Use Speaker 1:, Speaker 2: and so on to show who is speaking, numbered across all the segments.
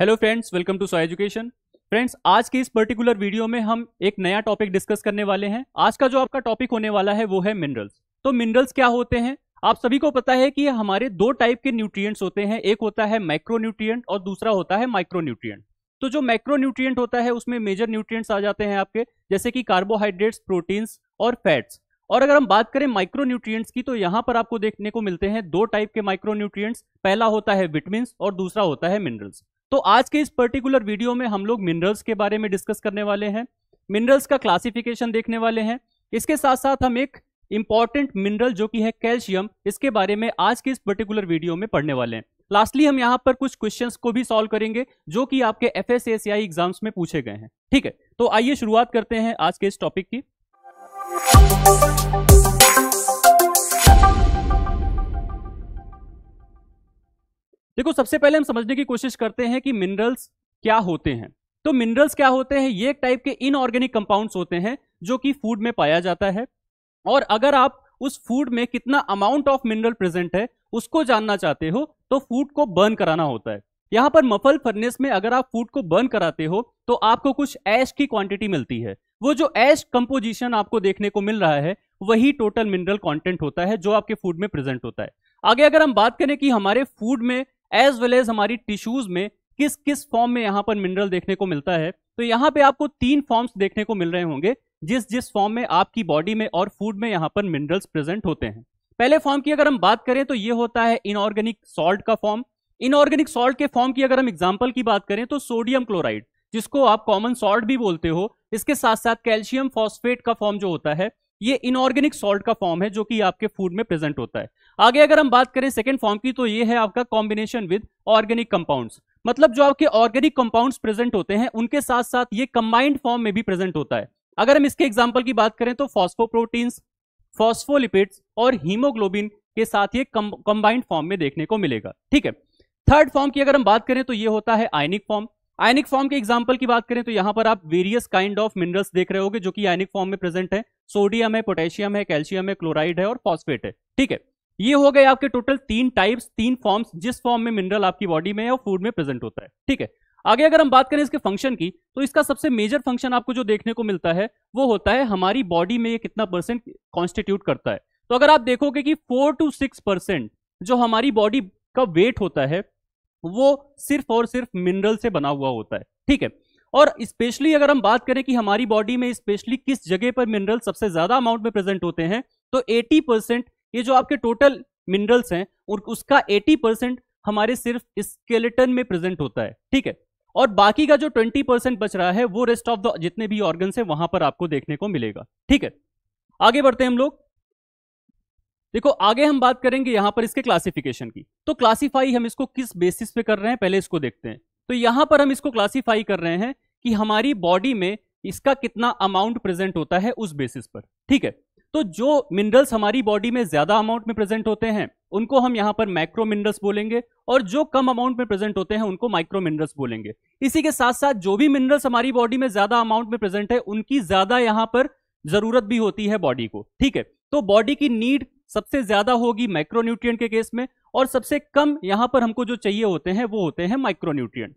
Speaker 1: hello friends welcome to so education friends आज के इस पर्टिकुलर वीडियो में हम एक नया टॉपिक डिस्कस करने वाले हैं आज का जो आपका टॉपिक होने वाला है वो है मिनरल्स तो मिनरल्स क्या होते हैं आप सभी को पता है कि हमारे दो टाइप के न्यूट्रिएंट्स होते हैं एक होता है माइक्रो न्यूट्रियट और दूसरा होता है माइक्रो न्यूट्रियट तो जो माइक्रो न्यूट्रियट होता है उसमें मेजर न्यूट्रियट्स आ जाते हैं आपके जैसे कि कार्बोहाइड्रेट्स प्रोटीन्स और फैट्स और अगर हम बात करें माइक्रो न्यूट्रियट्स की तो यहाँ पर आपको देखने को मिलते हैं दो टाइप के माइक्रो न्यूट्रियट्स पहला होता है विटमिन और दूसरा होता है मिनरल्स तो आज के इस पर्टिकुलर वीडियो में हम लोग मिनरल्स के बारे में डिस्कस करने वाले हैं मिनरल्स का क्लासिफिकेशन देखने वाले हैं इसके साथ साथ हम एक इंपॉर्टेंट मिनरल जो कि है कैल्शियम इसके बारे में आज के इस पर्टिकुलर वीडियो में पढ़ने वाले हैं लास्टली हम यहाँ पर कुछ क्वेश्चंस को भी सॉल्व करेंगे जो कि आपके F S S I exams में पूछे गए हैं ठीक है तो आइए शुरुआत करते हैं आज के इस टॉपिक की देखो सबसे पहले हम समझने की कोशिश करते हैं कि मिनरल्स क्या होते हैं तो मिनरल्स क्या होते हैं ये एक टाइप के इनऑर्गेनिक कंपाउंड्स होते हैं जो कि फूड में पाया जाता है और अगर आप उस फूड में कितना अमाउंट ऑफ मिनरल प्रेजेंट है उसको जानना चाहते हो तो फूड को बर्न कराना होता है यहां पर मफल फर्नेस में अगर आप फूड को बर्न कराते हो तो आपको कुछ ऐश की क्वांटिटी मिलती है वो जो ऐश कंपोजिशन आपको देखने को मिल रहा है वही टोटल मिनरल कंटेंट होता है जो आपके फूड में प्रेजेंट होता है आगे अगर हम बात करें कि हमारे फूड में एज वेल एज हमारी टिश्यूज में किस किस फॉर्म में यहाँ पर मिनरल देखने को मिलता है तो यहाँ पे आपको तीन फॉर्म्स देखने को मिल रहे होंगे जिस जिस फॉर्म में आपकी बॉडी में और फूड में यहाँ पर मिनरल्स प्रेजेंट होते हैं पहले फॉर्म की अगर हम बात करें तो ये होता है इनऑर्गेनिक सॉल्ट का फॉर्म इनऑर्गेनिक सॉल्ट के फॉर्म की अगर हम एग्जाम्पल की बात करें तो सोडियम क्लोराइड जिसको आप कॉमन सॉल्ट भी बोलते हो इसके साथ साथ कैल्शियम फॉस्फेट का फॉर्म जो होता है ये इनऑर्गेनिक सॉल्ट का फॉर्म है जो कि आपके फूड में प्रेजेंट होता है आगे अगर हम बात करें सेकेंड फॉर्म की तो ये है आपका कॉम्बिनेशन विद ऑर्गेनिक कंपाउंड्स मतलब जो आपके ऑर्गेनिक कंपाउंड्स प्रेजेंट होते हैं उनके साथ साथ ये कंबाइंड फॉर्म में भी प्रेजेंट होता है अगर हम इसके एग्जाम्पल की बात करें तो फॉस्फोप्रोटीन्स फॉस्फोलिपिड्स और हीमोग्लोबिन के साथ ये कंबाइंड फॉर्म में देखने को मिलेगा ठीक है थर्ड फॉर्म की अगर हम बात करें तो ये होता है आयनिक फॉर्म आयनिक फॉर्म के एग्जाम्पल की बात करें तो यहां पर आप वेरियस काइंड ऑफ मिनरल्स देख रहे होगे जो कि आयनिक फॉर्म में प्रेजेंट है सोडियम है पोटेशियम है कैल्शियम है क्लोराइड है और फॉस्फेट है ठीक है ये हो गए आपके टोटल तीन टाइप्स तीन फॉर्म्स जिस फॉर्म में मिनरल आपकी बॉडी में और फूड में प्रेजेंट होता है ठीक है आगे अगर हम बात करें इसके फंक्शन की तो इसका सबसे मेजर फंक्शन आपको जो देखने को मिलता है वो होता है हमारी बॉडी में ये कितना परसेंट कॉन्स्टिट्यूट करता है तो अगर आप देखोगे कि फोर टू सिक्स परसेंट जो हमारी बॉडी का वेट होता है वो सिर्फ और सिर्फ मिनरल से बना हुआ होता है ठीक है और स्पेशली अगर हम बात करें कि हमारी बॉडी में स्पेशली किस जगह पर मिनरल सबसे ज़्यादा अमाउंट में प्रेजेंट होते हैं तो 80 परसेंट ये जो आपके टोटल मिनरल्स हैं और उसका 80 परसेंट हमारे सिर्फ स्केलेटन में प्रेजेंट होता है ठीक है और बाकी का जो 20 परसेंट बच रहा है वो रेस्ट ऑफ द जितने भी ऑर्गन है वहां पर आपको देखने को मिलेगा ठीक है आगे बढ़ते हैं हम लोग देखो आगे हम बात करेंगे यहां पर इसके क्लासिफिकेशन की तो क्लासिफाई हम इसको किस बेसिस पे कर रहे हैं पहले इसको देखते हैं तो यहां पर हम इसको क्लासीफाई कर रहे हैं कि हमारी बॉडी में इसका कितना अमाउंट प्रेजेंट होता है उस बेसिस पर ठीक है तो जो मिनरल्स हमारी बॉडी में ज्यादा अमाउंट में प्रेजेंट होते हैं उनको हम यहां पर माइक्रो मिनरल्स बोलेंगे और जो कम अमाउंट में प्रेजेंट होते हैं उनको माइक्रो मिनरल्स बोलेंगे इसी के साथ साथ जो भी मिनरल्स हमारी बॉडी में ज्यादा अमाउंट में प्रेजेंट है उनकी ज्यादा यहां पर जरूरत भी होती है बॉडी को ठीक है तो बॉडी की नीड सबसे ज्यादा होगी माइक्रोन्यूट्रिय के केस में और सबसे कम यहां पर हमको जो चाहिए होते हैं वो होते हैं माइक्रोन्यूट्रिय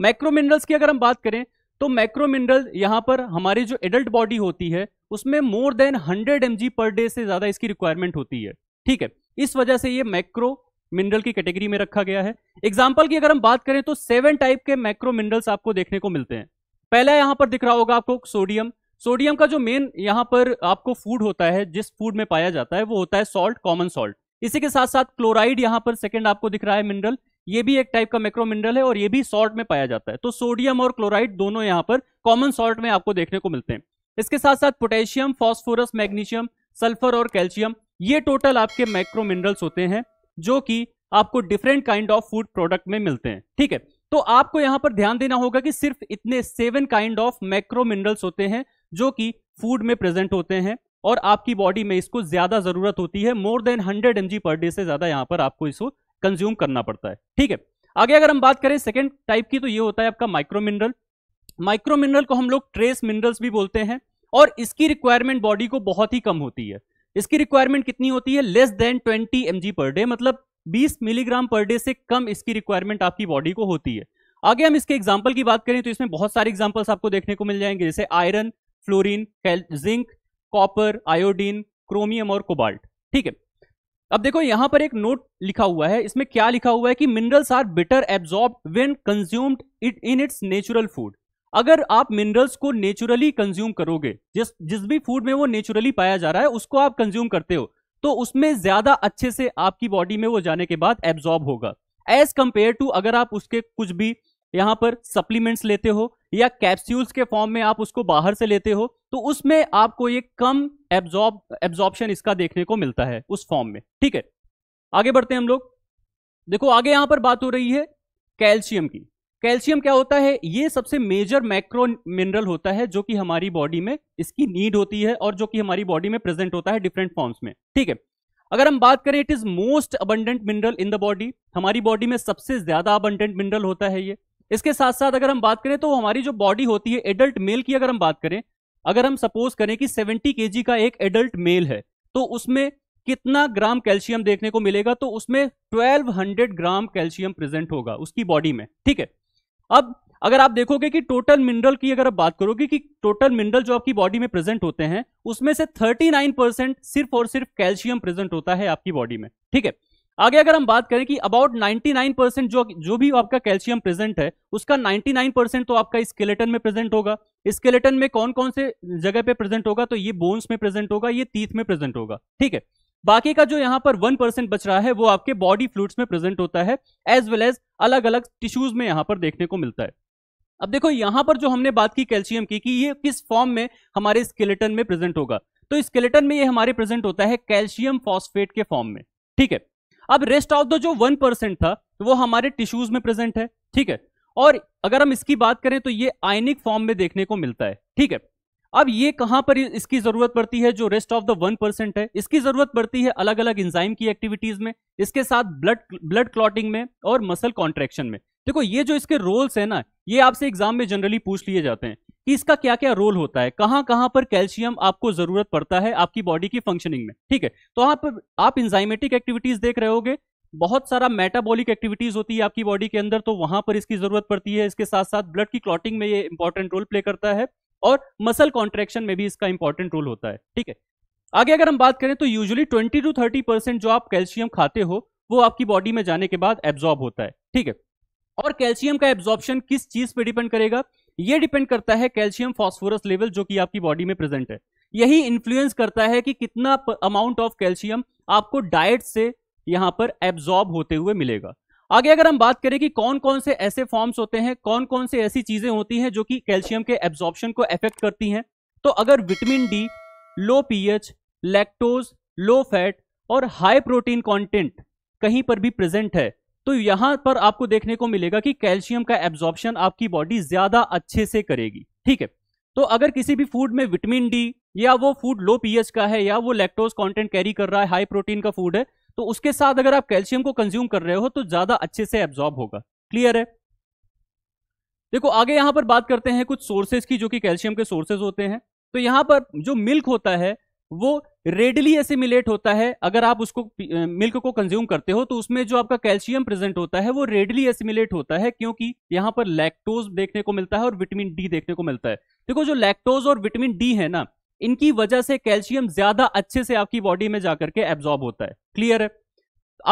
Speaker 1: मैक्रो मिनरल्स की अगर हम बात करें तो मैक्रो मिनरल यहाँ पर हमारी जो एडल्ट बॉडी होती है उसमें more than 100 M per day से ज़्यादा इसकी रिक्वायरमेंट होती है ठीक है इस वजह से ये मैक्रो मिनरल की कैटेगरी में रखा गया है एग्जाम्पल की अगर हम बात करें तो सेवन टाइप के मैक्रो मिनरल्स आपको देखने को मिलते हैं पहला यहां पर दिख रहा होगा आपको सोडियम सोडियम का जो मेन यहां पर आपको फूड होता है जिस फूड में पाया जाता है वो होता है सॉल्ट कॉमन सॉल्ट इसी के साथ साथ क्लोराइड यहाँ पर सेकेंड आपको दिख रहा है मिनरल ये भी एक टाइप का मैक्रो मिनरल है और ये भी सॉल्ट में पाया जाता है तो सोडियम और क्लोराइड दोनों यहाँ पर कॉमन सॉल्ट में आपको देखने को मिलते हैं इसके साथ साथ पोटेशियम फॉस्फोरस मैग्नीशियम सल्फर और कैल्शियम ये टोटल आपके मैक्रो मिनरल्स होते हैं जो कि आपको different kind of food product में मिलते हैं ठीक है तो आपको यहां पर ध्यान देना होगा कि सिर्फ इतने seven kind of macro minerals होते हैं जो कि फूड में प्रेजेंट होते हैं और आपकी बॉडी में इसको ज्यादा जरूरत होती है more than hundred M per day से ज्यादा यहाँ पर आपको इसको कंज्यूम करना पड़ता है ठीक है आगे अगर हम बात करें सेकेंड टाइप की तो ये होता है आपका माइक्रो मिनरल माइक्रो मिनरल को हम लोग ट्रेस मिनरल्स भी बोलते हैं और इसकी रिक्वायरमेंट बॉडी को बहुत ही कम होती है इसकी रिक्वायरमेंट कितनी होती है less than 20 M per day मतलब 20 मिलीग्राम पर डे से कम इसकी रिक्वायरमेंट आपकी बॉडी को होती है आगे हम इसके एग्जाम्पल की बात करें तो इसमें बहुत सारे एग्जाम्पल्स आपको देखने को मिल जाएंगे जैसे iron fluorine zinc copper iodine chromium और कोबाल्ट ठीक है अब देखो यहां पर एक नोट लिखा हुआ है इसमें क्या लिखा हुआ है कि minerals are better absorb when consumed it in its natural food अगर आप मिनरल्स को नेचुरली कंज्यूम करोगे जिस जिस भी फूड में वो नेचुरली पाया जा रहा है उसको आप कंज्यूम करते हो तो उसमें ज्यादा अच्छे से आपकी बॉडी में वो जाने के बाद एब्जॉर्ब होगा एज कंपेयर टू अगर आप उसके कुछ भी यहां पर सप्लीमेंट्स लेते हो या कैप्स्यूल्स के फॉर्म में आप उसको बाहर से लेते हो तो उसमें आपको ये कम एब्जॉर्ब एब्जॉर्प्शन इसका देखने को मिलता है उस फॉर्म में ठीक है आगे बढ़ते हैं हम लोग देखो आगे यहां पर बात हो रही है कैल्शियम की कैल्शियम क्या होता है ये सबसे मेजर मैक्रो मिनरल होता है जो कि हमारी बॉडी में इसकी नीड होती है और जो कि हमारी बॉडी में प्रेजेंट होता है डिफरेंट फॉर्म्स में ठीक है अगर हम बात करें it is most abundant mineral in the body हमारी बॉडी में सबसे ज्यादा अबंडेंट मिनरल होता है ये इसके साथ साथ अगर हम बात करें तो हमारी जो बॉडी होती है एडल्ट मेल की अगर हम बात करें अगर हम सपोज करें कि 70 के का एक एडल्ट मेल है तो उसमें कितना ग्राम कैल्शियम देखने को मिलेगा तो उसमें 1200 ग्राम कैल्शियम प्रेजेंट होगा उसकी बॉडी में ठीक है अब अगर आप देखोगे कि टोटल मिनरल की अगर आप बात करोगे कि टोटल मिनरल जो आपकी बॉडी में प्रेजेंट होते हैं उसमें से 39 परसेंट सिर्फ और सिर्फ कैल्शियम प्रेजेंट होता है आपकी बॉडी में ठीक है आगे अगर हम बात करें कि अबाउट 99 परसेंट जो जो भी आपका कैल्शियम प्रेजेंट है उसका 99 परसेंट तो आपका स्केलेटन में प्रेजेंट होगा स्केलेटन में कौन कौन से जगह पे प्रेजेंट होगा तो ये बोन्स में प्रेजेंट होगा ये तीथ में प्रेजेंट होगा ठीक है बाकी का जो यहाँ पर वन परसेंट बच रहा है वो आपके बॉडी फ्लूड्स में प्रेजेंट होता है एज वेल एज अलग अलग टिश्यूज में यहाँ पर देखने को मिलता है अब देखो यहाँ पर जो हमने बात की कैल्शियम की कि ये किस फॉर्म में हमारे स्केलेटन में प्रेजेंट होगा तो स्केलेटन में ये हमारे प्रेजेंट होता है कैल्शियम फॉस्फेट के फॉर्म में ठीक है अब रेस्ट ऑफ द जो वन परसेंट था वो हमारे टिश्यूज में प्रेजेंट है ठीक है और अगर हम इसकी बात करें तो ये आयनिक फॉर्म में देखने को मिलता है ठीक है अब ये कहां पर इसकी जरूरत पड़ती है जो rest of the one percent है इसकी जरूरत पड़ती है अलग अलग इंजाइम की एक्टिविटीज में इसके साथ ब्लड ब्लड क्लॉटिंग में और मसल कॉन्ट्रेक्शन में देखो ये जो इसके रोल्स है ना ये आपसे एग्जाम में जनरली पूछ लिए जाते हैं कि इसका क्या क्या रोल होता है कहां कहां पर कैल्शियम आपको जरूरत पड़ता है आपकी बॉडी की फंक्शनिंग में ठीक है तो आप आप इंजाइमेटिक एक्टिविटीज देख रहे होगे बहुत सारा मेटाबॉलिक एक्टिविटीज होती है आपकी बॉडी के अंदर तो वहां पर इसकी जरूरत पड़ती है इसके साथ साथ ब्लड की क्लॉटिंग में ये इंपॉर्टेंट रोल प्ले करता है और मसल कॉन्ट्रेक्शन में भी इसका इंपॉर्टेंट रोल होता है ठीक है आगे अगर हम बात करें तो usually twenty to thirty percent जो आप कैल्शियम खाते हो वो आपकी बॉडी में जाने के बाद एब्जॉर्ब होता है ठीक है और कैल्शियम का एब्जॉर्प्शन किस चीज पे डिपेंड करेगा ये डिपेंड करता है कैल्शियम फॉस्फोरस लेवल जो कि आपकी बॉडी में प्रेजेंट है यही इन्फ्लुएंस करता है कि कितना अमाउंट ऑफ कैल्शियम आपको डाइट से यहां पर एब्जॉर्ब होते हुए मिलेगा आगे अगर हम बात करें कि कौन कौन से ऐसे फॉर्म्स होते हैं कौन कौन से ऐसी चीजें होती हैं जो कि कैल्शियम के एब्जॉर्प्शन को अफेक्ट करती हैं तो अगर vitamin D low pH lactose low fat और हाई प्रोटीन कंटेंट कहीं पर भी प्रेजेंट है तो यहां पर आपको देखने को मिलेगा कि कैल्शियम का एब्जॉर्प्शन आपकी बॉडी ज्यादा अच्छे से करेगी ठीक है तो अगर किसी भी फूड में विटामिन डी या वो फूड लो पीएच का है या वो लैक्टोज कंटेंट कैरी कर रहा है हाई प्रोटीन का फूड है तो उसके साथ अगर आप कैल्शियम को कंज्यूम कर रहे हो तो ज्यादा अच्छे से एब्जॉर्ब होगा क्लियर है देखो आगे यहां पर बात करते हैं कुछ सोर्सेज की जो कि कैल्शियम के सोर्सेज होते हैं तो यहां पर जो मिल्क होता है वो रेडली एसिमिलेट होता है अगर आप उसको मिल्क को कंज्यूम करते हो तो उसमें जो आपका कैल्शियम प्रेजेंट होता है वो रेडली एसिमिलेट होता है क्योंकि यहां पर लैक्टोज देखने को मिलता है और विटामिन डी देखने को मिलता है देखो जो लैक्टोज और विटामिन डी है ना इनकी वजह से कैल्शियम ज्यादा अच्छे से आपकी बॉडी में जाकर के एब्जॉर्ब होता है क्लियर है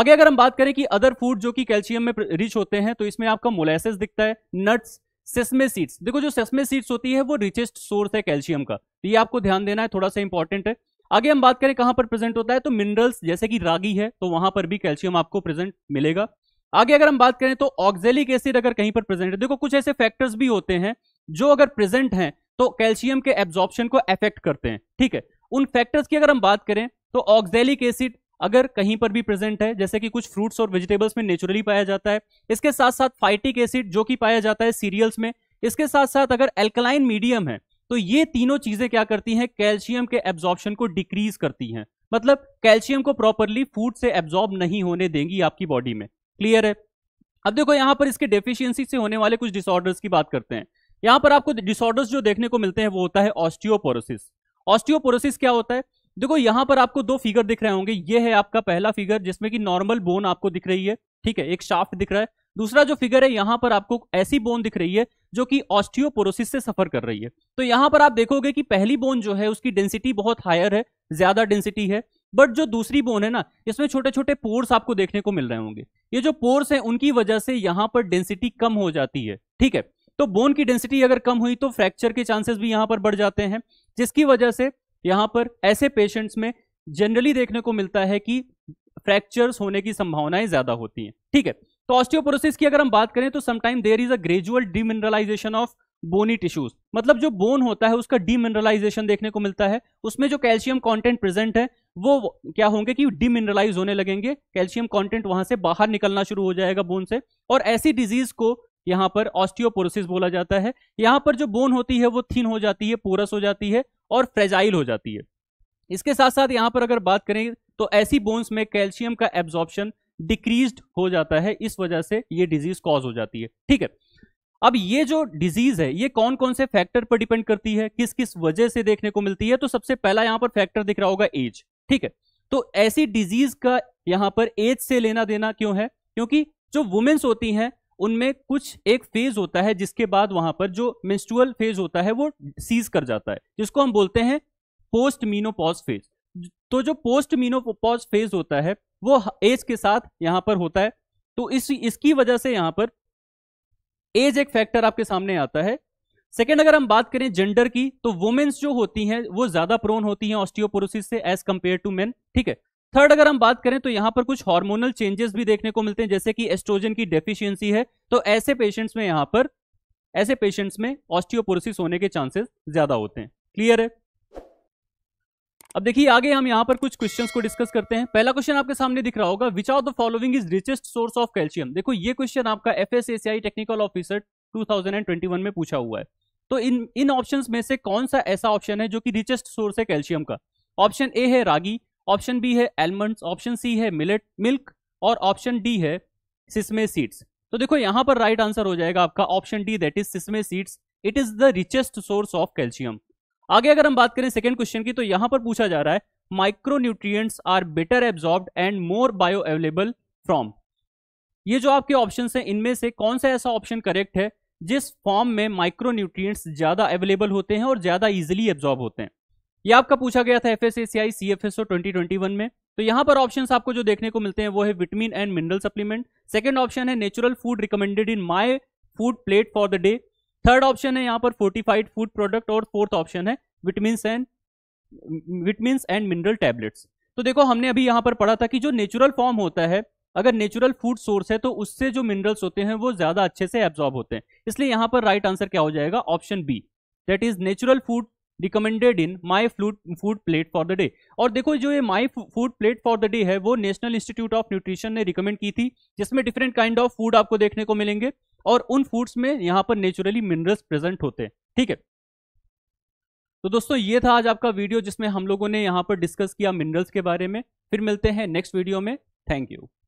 Speaker 1: आगे अगर हम बात करें कि अदर फूड जो कि कैल्शियम में रिच होते हैं तो इसमें आपका मोलेसेस दिखता है नट्स सेस्मे सीड्स देखो जो सेस्मे सीड्स होती है वो रिचेस्ट सोर्स है कैल्शियम का तो ये आपको ध्यान देना है थोड़ा सा इंपॉर्टेंट है आगे हम बात करें कहां पर प्रेजेंट होता है तो मिनरल्स जैसे कि रागी है तो वहां पर भी कैल्शियम आपको प्रेजेंट मिलेगा आगे अगर हम बात करें तो ऑक्जेलिक एसिड अगर कहीं पर प्रेजेंट है देखो कुछ ऐसे फैक्टर्स भी होते हैं जो अगर प्रेजेंट हैं तो कैल्शियम के एब्जॉर्प्शन को अफेक्ट करते हैं ठीक है उन फैक्टर्स की अगर हम बात करें तो ऑक्जेलिक एसिड अगर कहीं पर भी प्रेजेंट है जैसे कि कुछ फ्रूट्स और वेजिटेबल्स में नेचुरली पाया जाता है इसके साथ साथ फाइटिक एसिड जो कि पाया जाता है सीरियल्स में इसके साथ साथ अगर एल्कलाइन मीडियम है तो ये तीनों चीजें क्या करती हैं कैल्शियम के एब्जॉर्प्शन को डिक्रीज करती हैं मतलब कैल्शियम को प्रॉपरली फूड से एब्जॉर्ब नहीं होने देंगी आपकी बॉडी में क्लियर है अब देखो यहां पर इसके डेफिशिएंसी से होने वाले कुछ डिसऑर्डर्स की बात करते हैं यहां पर आपको डिसऑर्डर्स जो देखने को मिलते हैं वो होता है ऑस्टियोपोरोसिस ऑस्टियोपोरोसिस क्या होता है देखो यहां पर आपको दो फिगर दिख रहे होंगे ये है आपका पहला फिगर जिसमें कि नॉर्मल बोन आपको दिख रही है ठीक है एक शाफ्ट दिख रहा है दूसरा जो फिगर है यहां पर आपको ऐसी बोन दिख रही है जो कि ऑस्टियोपोरोसिस से सफर कर रही है तो यहां पर आप देखोगे कि पहली बोन जो है उसकी डेंसिटी बहुत हायर है ज्यादा डेंसिटी है बट जो दूसरी बोन है ना इसमें छोटे छोटे पोर्स आपको देखने को मिल रहे होंगे ये जो पोर्स हैं उनकी वजह से यहां पर डेंसिटी कम हो जाती है ठीक है तो बोन की डेंसिटी अगर कम हुई तो फ्रैक्चर के चांसेस भी यहां पर बढ़ जाते हैं जिसकी वजह से यहां पर ऐसे पेशेंट्स में जनरली देखने को मिलता है कि फ्रैक्चर्स होने की संभावनाएं ज्यादा होती हैं ठीक है तो ऑस्टियोपोरोसिस की अगर हम बात करें तो sometime there is a gradual demineralisation of bony tissues मतलब जो बोन होता है उसका डिमिनरलाइजेशन देखने को मिलता है उसमें जो कैल्शियम कंटेंट प्रेजेंट है वो क्या होंगे कि डिमिनरलाइज होने लगेंगे कैल्शियम कंटेंट वहां से बाहर निकलना शुरू हो जाएगा बोन से और ऐसी डिजीज को यहाँ पर ऑस्टियोपोरोसिस बोला जाता है यहाँ पर जो बोन होती है वो थिन हो जाती है पोरस हो जाती है और फ्रेजाइल हो जाती है इसके साथ साथ यहाँ पर अगर बात करें तो ऐसी बोन्स में कैल्शियम का एब्जॉर्प्शन डिक्रीज हो जाता है इस वजह से ये डिजीज कॉज हो जाती है ठीक है अब ये जो डिजीज है ये कौन कौन से फैक्टर पर डिपेंड करती है किस किस वजह से देखने को मिलती है तो सबसे पहला यहां पर फैक्टर दिख रहा होगा एज ठीक है तो ऐसी डिजीज का यहां पर एज से लेना देना क्यों है क्योंकि जो वुमेन्स होती हैं उनमें कुछ एक फेज होता है जिसके बाद वहां पर जो मेंस्ट्रुअल फेज होता है वो सीज कर जाता है जिसको हम बोलते हैं पोस्ट मीनोपॉज फेज तो जो पोस्ट मीनोपोज फेज होता है वो एज के साथ यहां पर होता है तो इस इसकी वजह से यहां पर एज एक फैक्टर आपके सामने आता है सेकेंड अगर हम बात करें जेंडर की तो वुमेन्स जो होती हैं वो ज्यादा प्रोन होती हैं ऑस्टियोपोरोसिस से एज कंपेयर टू मेन ठीक है थर्ड अगर हम बात करें तो यहां पर कुछ हार्मोनल चेंजेस भी देखने को मिलते हैं जैसे कि एस्ट्रोजन की डेफिशिएंसी है तो ऐसे पेशेंट्स में यहां पर ऐसे पेशेंट्स में ऑस्टियोपोरोसिस होने के चांसेस ज्यादा होते हैं क्लियर है अब देखिए आगे हम यहाँ पर कुछ क्वेश्चन को डिस्कस करते हैं पहला क्वेश्चन आपके सामने दिख रहा होगा which are the following is richest source of calcium देखो ये क्वेश्चन आपका एफ टेक्निकल ऑफिसर टू में पूछा हुआ है तो इन इन ऑप्शन में से कौन सा ऐसा ऑप्शन है जो कि रिचेस्ट सोर्स है कैल्शियम का ऑप्शन ए है रागी ऑप्शन बी है एलमंड्स ऑप्शन सी है मिलेट मिल्क और ऑप्शन डी है सिसमे सीड्स तो देखो यहाँ पर राइट right आंसर हो जाएगा आपका option D that is sesame seeds it is the richest source of calcium आगे अगर हम बात करें सेकेंड क्वेश्चन की तो यहां पर पूछा जा रहा है micro nutrients are better absorb and more bioavailable from ये जो आपके ऑप्शन हैं इनमें से कौन सा ऐसा ऑप्शन करेक्ट है जिस फॉर्म में माइक्रो न्यूट्रिएंट्स ज़्यादा अवेलेबल होते हैं और ज़्यादा इजिली एब्जॉर्ब होते हैं ये आपका पूछा गया था F S S I C F S O twenty twenty one में तो यहां पर ऑप्शन आपको जो देखने को मिलते हैं वो है vitamin and mineral supplement second option है natural food recommended in my food plate for the day third option है यहाँ पर फोर्टिफाइड फूड प्रोडक्ट और फोर्थ ऑप्शन है vitamin and vitamin and mineral tablets तो देखो हमने अभी यहाँ पर पढ़ा था कि जो नेचुरल फॉर्म होता है अगर नेचुरल फूड सोर्स है तो उससे जो मिनरल्स होते हैं वो ज्यादा अच्छे से एब्जॉर्ब होते हैं इसलिए यहाँ पर राइट right आंसर क्या हो जाएगा option B that is natural food recommended in my fluid food plate for the day और देखो जो ये my food plate for the day है वो नेशनल इंस्टीट्यूट ऑफ न्यूट्रिशन ने रिकमेंड की थी जिसमें डिफरेंट काइंड ऑफ फूड आपको देखने को मिलेंगे और उन फूड्स में यहाँ पर नेचुरली मिनरल्स प्रेजेंट होते हैं ठीक है तो दोस्तों ये था आज आपका वीडियो जिसमें हम लोगों ने यहाँ पर डिस्कस किया मिनरल्स के बारे में फिर मिलते हैं नेक्स्ट वीडियो में थैंक यू